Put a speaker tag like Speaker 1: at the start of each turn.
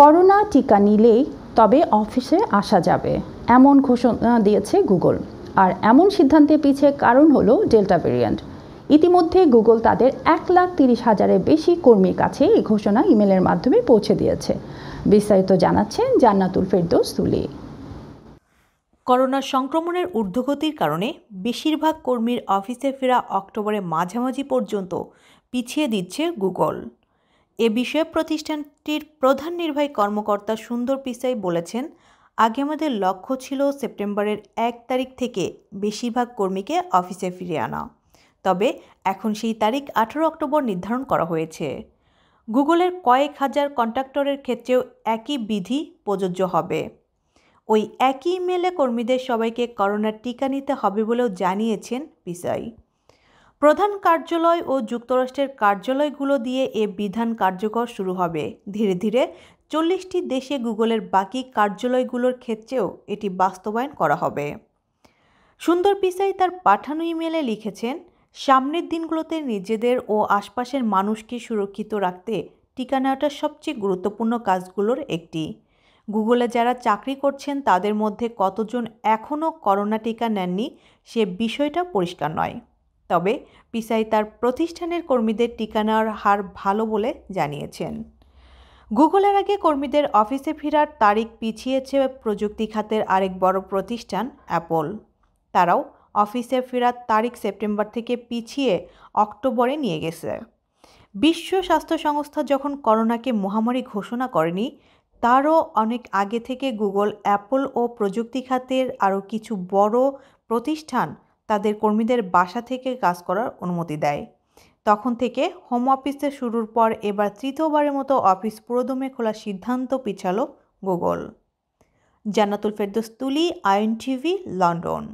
Speaker 1: corona টিকা নিলেই তবে অফিসে আসা যাবে এমন ঘোষণা দিয়েছে গুগল আর এমন সিদ্ধান্তে পিছিয়ে কারণ হলো ডেল্টা ভেরিয়েন্ট ইতিমধ্যে গুগল তাদের এক লাখ তিরিশ হাজারের বেশি কর্মীর কাছে এই ঘোষণা ইমেলের মাধ্যমে পৌঁছে দিয়েছে বিস্তারিত জানাচ্ছেন জান্নাতুল ফেরদোস তুলি
Speaker 2: করোনা সংক্রমণের ঊর্ধ্বগতির কারণে বেশিরভাগ কর্মীর অফিসে ফেরা অক্টোবরের মাঝামাঝি পর্যন্ত পিছিয়ে দিচ্ছে গুগল এ বিষয়ে প্রতিষ্ঠানটির প্রধান নির্বাহী কর্মকর্তা সুন্দর পিসাই বলেছেন আগে আমাদের লক্ষ্য ছিল সেপ্টেম্বরের এক তারিখ থেকে বেশিরভাগ কর্মীকে অফিসে ফিরিয়ে আনা তবে এখন সেই তারিখ আঠারো অক্টোবর নির্ধারণ করা হয়েছে গুগলের কয়েক হাজার কন্ট্রাক্টরের ক্ষেত্রেও একই বিধি প্রযোজ্য হবে ওই একই ইমেলে কর্মীদের সবাইকে করোনার টিকা নিতে হবে বলেও জানিয়েছেন পিসাই প্রধান কার্যালয় ও যুক্তরাষ্ট্রের কার্যালয়গুলো দিয়ে এ বিধান কার্যকর শুরু হবে ধীরে ধীরে চল্লিশটি দেশে গুগলের বাকি কার্যালয়গুলোর ক্ষেত্রেও এটি বাস্তবায়ন করা হবে সুন্দর পিসাই তার পাঠানো ইমেলে লিখেছেন সামনের দিনগুলোতে নিজেদের ও আশপাশের মানুষকে সুরক্ষিত রাখতে টিকা নেওয়াটা সবচেয়ে গুরুত্বপূর্ণ কাজগুলোর একটি গুগলে যারা চাকরি করছেন তাদের মধ্যে কতজন এখনও করোনা টিকা নেননি সে বিষয়টা পরিষ্কার নয় তবে পিসাই তার প্রতিষ্ঠানের কর্মীদের টিকা নেওয়ার হার ভালো বলে জানিয়েছেন গুগলের আগে কর্মীদের অফিসে ফেরার তারিখ পিছিয়েছে প্রযুক্তি খাতের আরেক বড় প্রতিষ্ঠান অ্যাপল তারাও অফিসে ফেরার তারিখ সেপ্টেম্বর থেকে পিছিয়ে অক্টোবরে নিয়ে গেছে বিশ্ব স্বাস্থ্য সংস্থা যখন করোনাকে মহামারী ঘোষণা করেনি তারও অনেক আগে থেকে গুগল অ্যাপল ও প্রযুক্তি খাতের আরও কিছু বড় প্রতিষ্ঠান তাদের কর্মীদের বাসা থেকে কাজ করার অনুমতি দেয় তখন থেকে হোম অফিসে শুরুর পর এবার তৃতীয়বারের মতো অফিস পুরোদমে খোলার সিদ্ধান্ত পিছালো গুগল জান্নাতুল ফেরদোস তুলি আইন টিভি লন্ডন